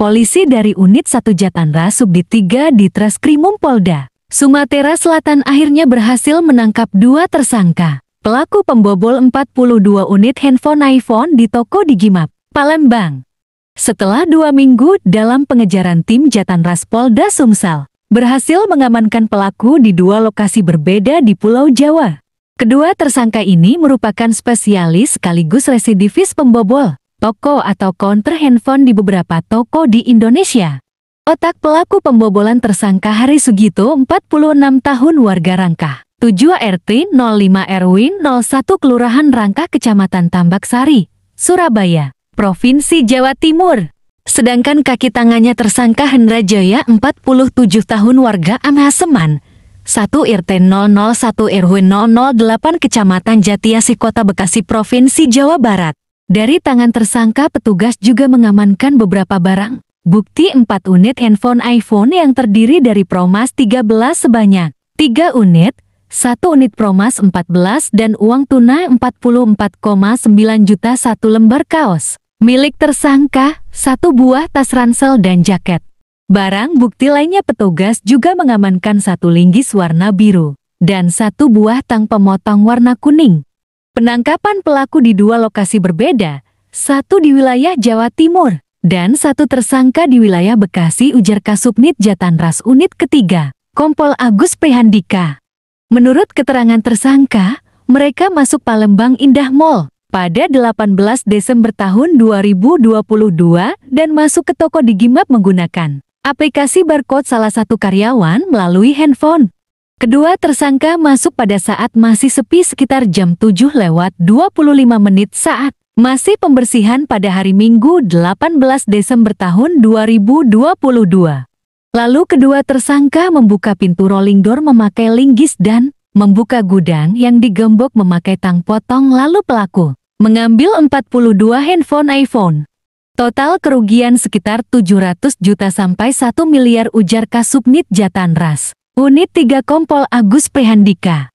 polisi dari unit 1 Jatandra Subdit 3 di Treskrimum Polda, Sumatera Selatan akhirnya berhasil menangkap dua tersangka. Pelaku pembobol 42 unit handphone iPhone di toko Digimap, Palembang. Setelah dua minggu dalam pengejaran tim Jatanras Polda Sumsel, berhasil mengamankan pelaku di dua lokasi berbeda di Pulau Jawa. Kedua tersangka ini merupakan spesialis sekaligus residivis pembobol toko atau counter handphone di beberapa toko di Indonesia. Otak pelaku pembobolan tersangka Hari Sugito, 46 tahun warga Rangkah. 7 RT 05 RW 01 Kelurahan Rangkah Kecamatan Tambaksari, Surabaya, Provinsi Jawa Timur. Sedangkan kaki tangannya tersangka Hendra Jaya 47 tahun warga Amhaseman, 1 RT 001 RW 008 Kecamatan Jatiasi Kota Bekasi Provinsi Jawa Barat. Dari tangan tersangka petugas juga mengamankan beberapa barang, bukti 4 unit handphone iPhone yang terdiri dari Promas 13 sebanyak 3 unit, 1 unit Promas 14 dan uang tunai 44,9 juta satu lembar kaos. Milik tersangka, satu buah tas ransel dan jaket. Barang bukti lainnya petugas juga mengamankan satu linggis warna biru dan satu buah tang pemotong warna kuning. Penangkapan pelaku di dua lokasi berbeda, satu di wilayah Jawa Timur, dan satu tersangka di wilayah Bekasi ujar Kasubnit Jatanras Unit ketiga, Kompol Agus Prihandika. Menurut keterangan tersangka, mereka masuk Palembang Indah Mall pada 18 Desember tahun 2022 dan masuk ke toko di Gimap menggunakan aplikasi barcode salah satu karyawan melalui handphone. Kedua tersangka masuk pada saat masih sepi sekitar jam 7 lewat 25 menit saat masih pembersihan pada hari Minggu 18 Desember tahun 2022. Lalu kedua tersangka membuka pintu rolling door memakai linggis dan membuka gudang yang digembok memakai tang potong lalu pelaku mengambil 42 handphone iPhone. Total kerugian sekitar 700 juta sampai 1 miliar ujar Kasubnit Jatanras. Unit 3 Kompol Agus Prihandika